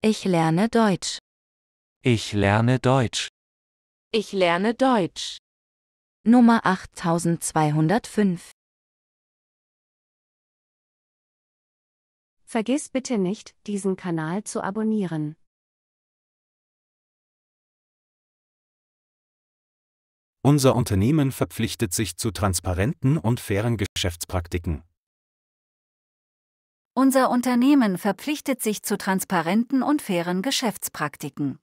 Ich lerne Deutsch. Ich lerne Deutsch. Ich lerne Deutsch. Nummer 8205. Vergiss bitte nicht, diesen Kanal zu abonnieren. Unser Unternehmen verpflichtet sich zu transparenten und fairen Geschäftspraktiken. Unser Unternehmen verpflichtet sich zu transparenten und fairen Geschäftspraktiken.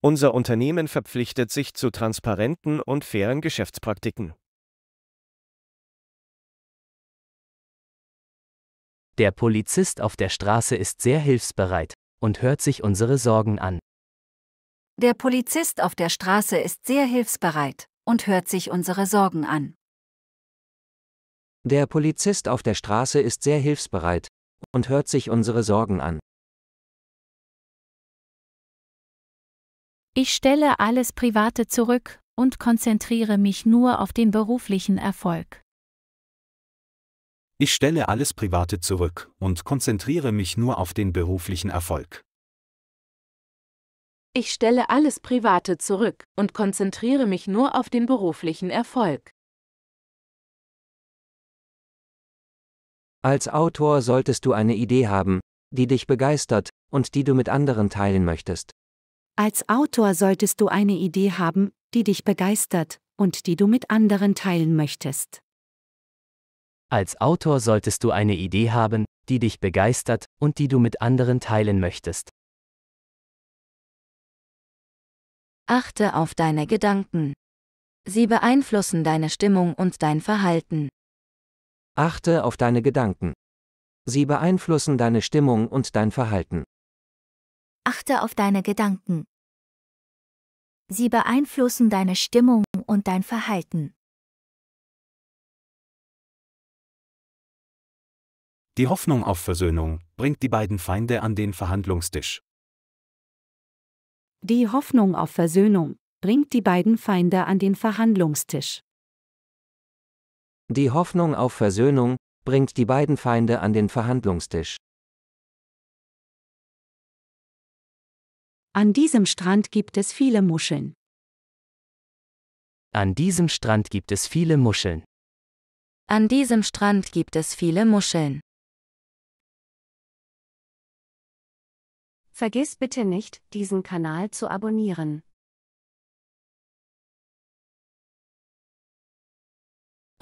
Unser Unternehmen verpflichtet sich zu transparenten und fairen Geschäftspraktiken. Der Polizist auf der Straße ist sehr hilfsbereit und hört sich unsere Sorgen an. Der Polizist auf der Straße ist sehr hilfsbereit und hört sich unsere Sorgen an. Der Polizist auf der Straße ist sehr hilfsbereit und hört sich unsere Sorgen an. Ich stelle alles Private zurück und konzentriere mich nur auf den beruflichen Erfolg. Ich stelle alles Private zurück und konzentriere mich nur auf den beruflichen Erfolg. Ich stelle alles Private zurück und konzentriere mich nur auf den beruflichen Erfolg. Als Autor solltest du eine Idee haben, die dich begeistert und die du mit anderen teilen möchtest. Als Autor solltest du eine Idee haben, die dich begeistert und die du mit anderen teilen möchtest. Als Autor solltest du eine Idee haben, die dich begeistert und die du mit anderen teilen möchtest. Achte auf deine Gedanken. Sie beeinflussen deine Stimmung und dein Verhalten. Achte auf deine Gedanken. Sie beeinflussen deine Stimmung und dein Verhalten. Achte auf deine Gedanken. Sie beeinflussen deine Stimmung und dein Verhalten. Die Hoffnung auf Versöhnung bringt die beiden Feinde an den Verhandlungstisch. Die Hoffnung auf Versöhnung bringt die beiden Feinde an den Verhandlungstisch. Die Hoffnung auf Versöhnung bringt die beiden Feinde an den Verhandlungstisch. An diesem Strand gibt es viele Muscheln. An diesem Strand gibt es viele Muscheln. An diesem Strand gibt es viele Muscheln. Vergiss bitte nicht, diesen Kanal zu abonnieren.